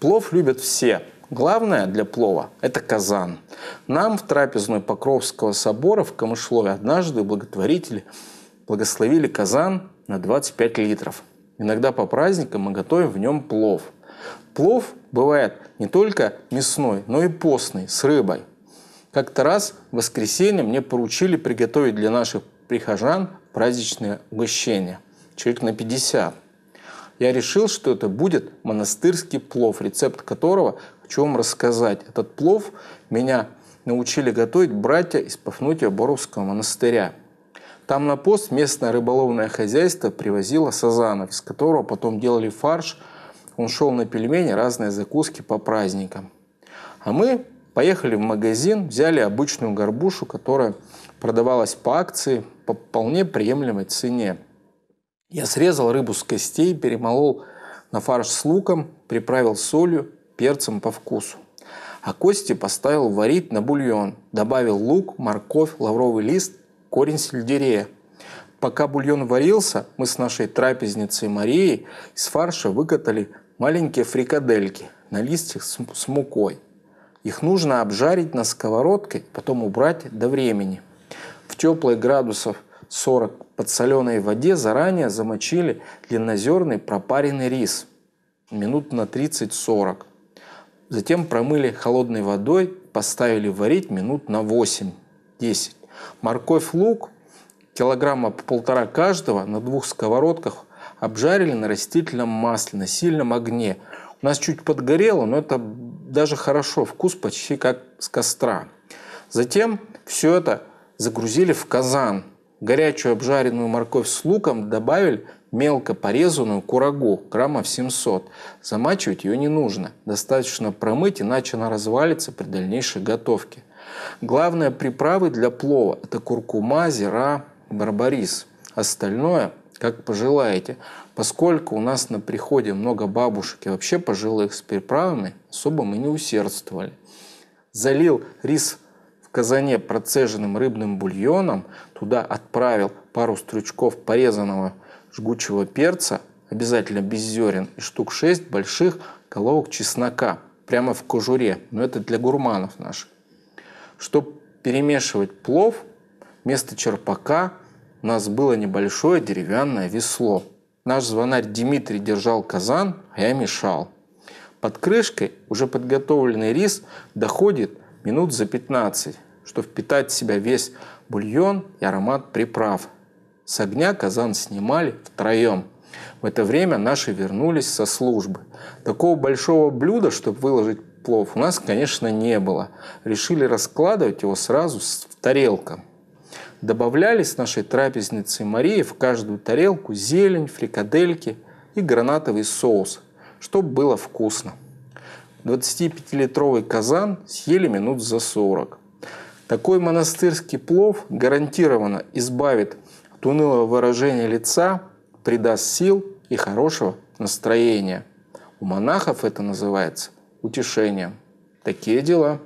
Плов любят все. Главное для плова – это казан. Нам в трапезную Покровского собора в Камышлове однажды благотворители благословили казан на 25 литров. Иногда по праздникам мы готовим в нем плов. Плов бывает не только мясной, но и постный, с рыбой. Как-то раз в воскресенье мне поручили приготовить для наших прихожан праздничное угощение. Человек на 50 я решил, что это будет монастырский плов, рецепт которого хочу вам рассказать. Этот плов меня научили готовить братья из Пафнутия Боровского монастыря. Там на пост местное рыболовное хозяйство привозило сазанов, из которого потом делали фарш. Он шел на пельмени, разные закуски по праздникам. А мы поехали в магазин, взяли обычную горбушу, которая продавалась по акции по вполне приемлемой цене – я срезал рыбу с костей, перемолол на фарш с луком, приправил солью, перцем по вкусу. А кости поставил варить на бульон. Добавил лук, морковь, лавровый лист, корень сельдерея. Пока бульон варился, мы с нашей трапезницей Марией из фарша выкатали маленькие фрикадельки на листьях с, мукой. Их нужно обжарить на сковородке, потом убрать до времени. В теплые градусов 40 подсоленной воде заранее замочили длиннозерный пропаренный рис минут на 30-40. Затем промыли холодной водой, поставили варить минут на 8-10. Морковь, лук, килограмма по полтора каждого на двух сковородках обжарили на растительном масле, на сильном огне. У нас чуть подгорело, но это даже хорошо, вкус почти как с костра. Затем все это загрузили в казан – горячую обжаренную морковь с луком добавили мелко порезанную курагу, граммов 700. Замачивать ее не нужно. Достаточно промыть, иначе она развалится при дальнейшей готовке. Главное приправы для плова – это куркума, зира, барбарис. Остальное – как пожелаете. Поскольку у нас на приходе много бабушек и вообще пожилых с приправами, особо мы не усердствовали. Залил рис – казане процеженным рыбным бульоном, туда отправил пару стручков порезанного жгучего перца, обязательно без зерен, и штук 6 больших головок чеснока прямо в кожуре. Но это для гурманов наших. Чтобы перемешивать плов, вместо черпака у нас было небольшое деревянное весло. Наш звонарь Дмитрий держал казан, а я мешал. Под крышкой уже подготовленный рис доходит минут за 15, чтобы впитать в себя весь бульон и аромат приправ. С огня казан снимали втроем. В это время наши вернулись со службы. Такого большого блюда, чтобы выложить плов, у нас, конечно, не было. Решили раскладывать его сразу в тарелкам. Добавляли с нашей трапезницей Марии в каждую тарелку зелень, фрикадельки и гранатовый соус, чтобы было вкусно. 25-литровый казан съели минут за 40. Такой монастырский плов гарантированно избавит от унылого выражения лица, придаст сил и хорошего настроения. У монахов это называется утешением. Такие дела.